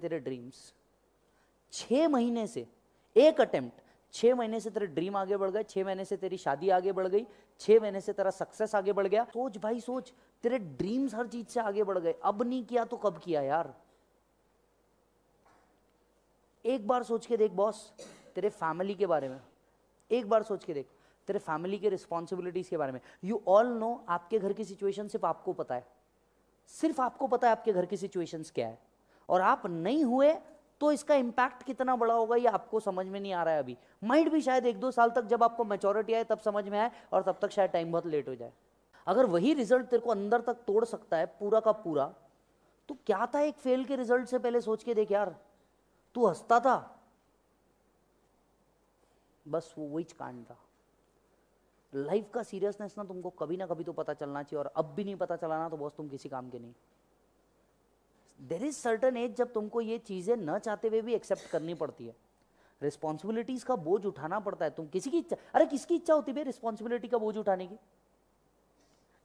तेरे ड्रीम्स छः महीने से एक अटेम्प्ट छः महीने से तेरे ड्रीम आगे बढ़ गए छः महीने से तेरी शादी आगे बढ़ गई छः महीने से तेरा सक्सेस आगे बढ़ गया सोच भाई सोच तेरे ड्रीम्स हर चीज से आगे बढ़ गए अब नहीं किया तो कब किया यार एक बार सोच के देख बॉस तेरे फैमिली के बारे में एक बार सोच के देख तेरे फैमिली के रिस्पॉन्सिबिलिटीज के बारे में यू ऑल नो आपके घर की सिचुएशन सिर्फ आपको पता है सिर्फ आपको पता है आपके घर की सिचुएशंस क्या है और आप नहीं हुए तो इसका इम्पैक्ट कितना बड़ा होगा ये आपको समझ में नहीं आ रहा है अभी माइंड भी शायद एक दो साल तक जब आपको मेचोरिटी आए तब समझ में आए और तब तक शायद टाइम बहुत लेट हो जाए अगर वही रिजल्ट तेरे को अंदर तक तोड़ सकता है पूरा का पूरा तो क्या था एक फेल के रिजल्ट से पहले सोच के देख यार तू हंसता था बस वो वही कांड था लाइफ का सीरियसनेस ना तुमको कभी ना कभी तो पता चलना चाहिए और अब भी नहीं पता चलाना तो बस तुम किसी काम के नहीं देर इज सर्टन एज जब तुमको ये चीज़ें न चाहते हुए भी एक्सेप्ट करनी पड़ती है रिस्पॉन्सिबिलिटीज़ का बोझ उठाना पड़ता है तुम किसी की इच्छा अरे किसकी इच्छा होती है रिस्पॉन्सिबिलिटी का बोझ उठाने की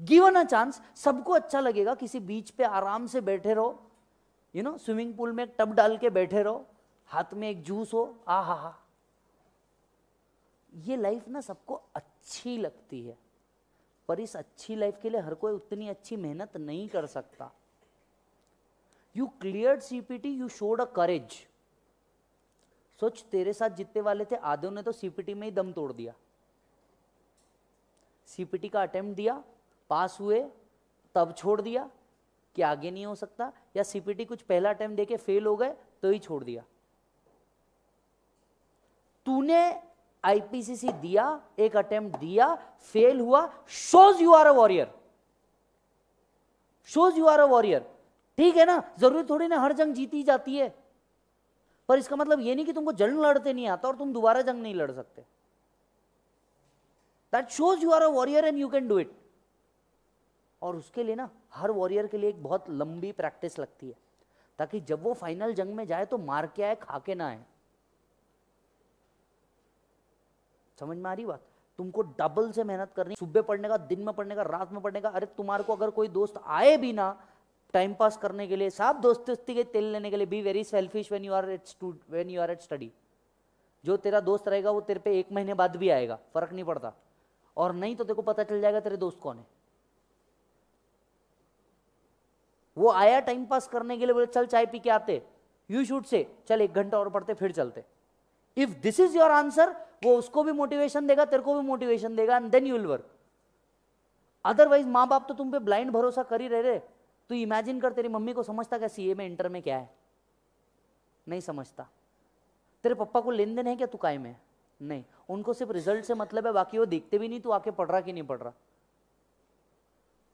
गिवन अ चांस सबको अच्छा लगेगा किसी बीच पे आराम से बैठे रहो यू नो स्विमिंग पूल में एक टब डाल के बैठे रहो हाथ में एक जूस हो आ हा हा ये लाइफ ना सबको अच्छी लगती है पर इस अच्छी लाइफ के लिए हर कोई उतनी अच्छी मेहनत नहीं कर सकता you clear CPT you showed a courage सोच तेरे साथ जितने वाले थे आधे ने तो सीपीटी में ही दम तोड़ दिया सीपीटी का अटेम्प्ट दिया पास हुए तब छोड़ दिया कि आगे नहीं हो सकता या सीपीटी कुछ पहला अटेम्प्ट देके फेल हो गए तो ही छोड़ दिया तूने आईपीसीसी दिया एक अटेम्प्ट दिया फेल हुआ shows you are a warrior shows you are a warrior ठीक है ना जरूरी थोड़ी ना हर जंग जीती जाती है पर इसका मतलब ये नहीं कि तुमको जंग लड़ते नहीं आता और तुम दोबारा जंग नहीं लड़ सकते that shows you are a warrior and you can do it और उसके लिए ना हर वॉरियर के लिए एक बहुत लंबी प्रैक्टिस लगती है ताकि जब वो फाइनल जंग में जाए तो मार के आए खा के ना आए समझ में आ रही बात तुमको डबल से मेहनत करनी सुबह पढ़ने का दिन में पढ़ने का रात में पढ़ने का अरे तुम्हारे को अगर कोई दोस्त आए भी ना टाइम पास करने के लिए साफ दोस्त दोस्ती के तेल लेने के लिए be very selfish when you are at when you are at study जो तेरा दोस्त रहेगा वो तेरे पे एक महीने बाद भी आएगा फर्क नहीं पड़ता और नहीं तो तेरे को पता चल जाएगा तेरे दोस्त कौन है वो आया टाइम पास करने के लिए बोले चल चाय पी के आते यू शुड से चल एक घंटा और पढ़ते फिर चलते if this is your answer वो उसको भी मोटिवेशन देगा तेरे को भी मोटिवेशन देगा and then you will work otherwise माँ बाप तो तुम पे ब्लाइंड भरोसा कर ही रहे रहे तू इमेजिन कर तेरी मम्मी को समझता क्या सीए में इंटर में क्या है नहीं समझता तेरे पप्पा को लेन देन है क्या तू कायम है नहीं उनको सिर्फ रिजल्ट से मतलब है बाकी वो देखते भी नहीं तू आके पढ़ रहा कि नहीं पढ़ रहा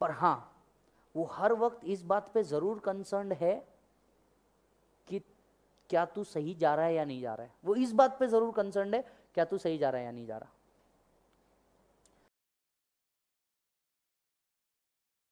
पर हाँ वो हर वक्त इस बात पे ज़रूर कंसर्न है कि क्या तू सही जा रहा है या नहीं जा रहा है वो इस बात पे ज़रूर कंसर्न है क्या तू सही जा रहा है या नहीं जा रहा